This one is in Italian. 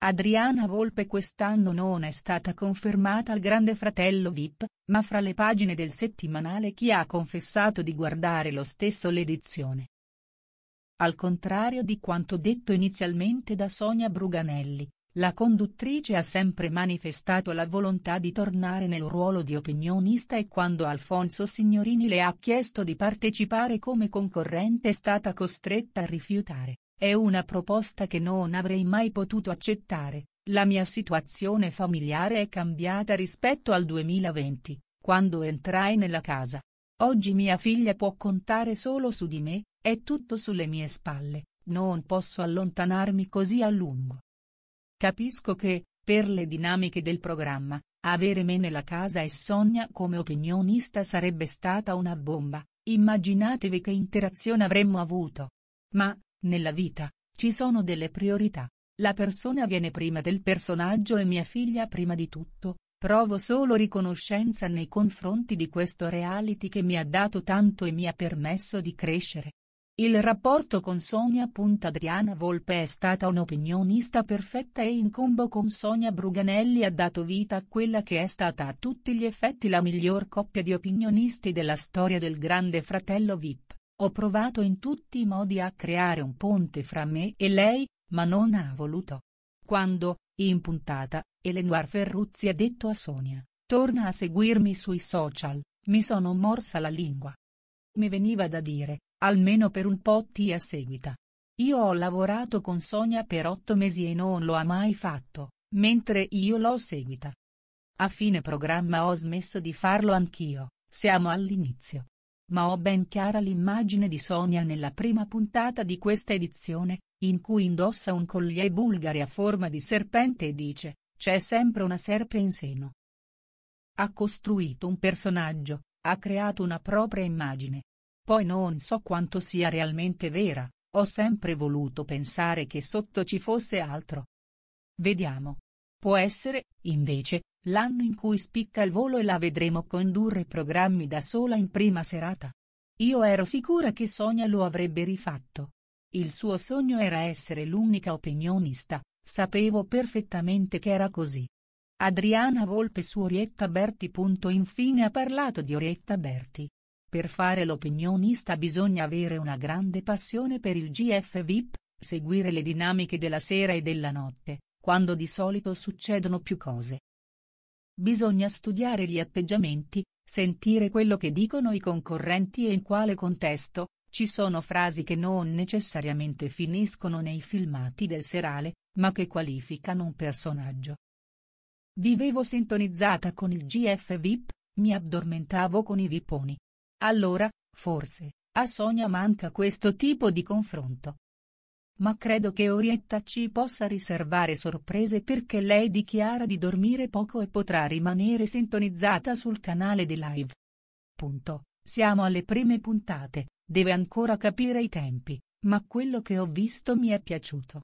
Adriana Volpe quest'anno non è stata confermata al Grande Fratello VIP, ma fra le pagine del settimanale chi ha confessato di guardare lo stesso l'edizione. Al contrario di quanto detto inizialmente da Sonia Bruganelli, la conduttrice ha sempre manifestato la volontà di tornare nel ruolo di opinionista e quando Alfonso Signorini le ha chiesto di partecipare come concorrente è stata costretta a rifiutare. È una proposta che non avrei mai potuto accettare, la mia situazione familiare è cambiata rispetto al 2020, quando entrai nella casa. Oggi mia figlia può contare solo su di me, è tutto sulle mie spalle, non posso allontanarmi così a lungo. Capisco che, per le dinamiche del programma, avere me nella casa e Sonia come opinionista sarebbe stata una bomba, immaginatevi che interazione avremmo avuto. Ma, nella vita, ci sono delle priorità. La persona viene prima del personaggio e mia figlia prima di tutto, provo solo riconoscenza nei confronti di questo reality che mi ha dato tanto e mi ha permesso di crescere. Il rapporto con Sonia. Adriana Volpe è stata un'opinionista perfetta e in combo con Sonia Bruganelli ha dato vita a quella che è stata a tutti gli effetti la miglior coppia di opinionisti della storia del Grande Fratello Vip. Ho provato in tutti i modi a creare un ponte fra me e lei, ma non ha voluto. Quando, in puntata, Elenoir Ferruzzi ha detto a Sonia, torna a seguirmi sui social, mi sono morsa la lingua. Mi veniva da dire, almeno per un po' ti a seguita. Io ho lavorato con Sonia per otto mesi e non lo ha mai fatto, mentre io l'ho seguita. A fine programma ho smesso di farlo anch'io, siamo all'inizio ma ho ben chiara l'immagine di Sonia nella prima puntata di questa edizione, in cui indossa un collier bulgare a forma di serpente e dice, c'è sempre una serpe in seno. Ha costruito un personaggio, ha creato una propria immagine. Poi non so quanto sia realmente vera, ho sempre voluto pensare che sotto ci fosse altro. Vediamo. Può essere, invece, l'anno in cui spicca il volo e la vedremo condurre programmi da sola in prima serata. Io ero sicura che Sonia lo avrebbe rifatto. Il suo sogno era essere l'unica opinionista, sapevo perfettamente che era così. Adriana Volpe su Orietta Berti. Infine ha parlato di Orietta Berti. Per fare l'opinionista bisogna avere una grande passione per il GF VIP, seguire le dinamiche della sera e della notte, quando di solito succedono più cose. Bisogna studiare gli atteggiamenti, sentire quello che dicono i concorrenti e in quale contesto, ci sono frasi che non necessariamente finiscono nei filmati del serale, ma che qualificano un personaggio. Vivevo sintonizzata con il GF VIP, mi addormentavo con i viponi. Allora, forse, a Sonia manca questo tipo di confronto ma credo che Orietta ci possa riservare sorprese perché lei dichiara di dormire poco e potrà rimanere sintonizzata sul canale di live. Punto. Siamo alle prime puntate, deve ancora capire i tempi, ma quello che ho visto mi è piaciuto,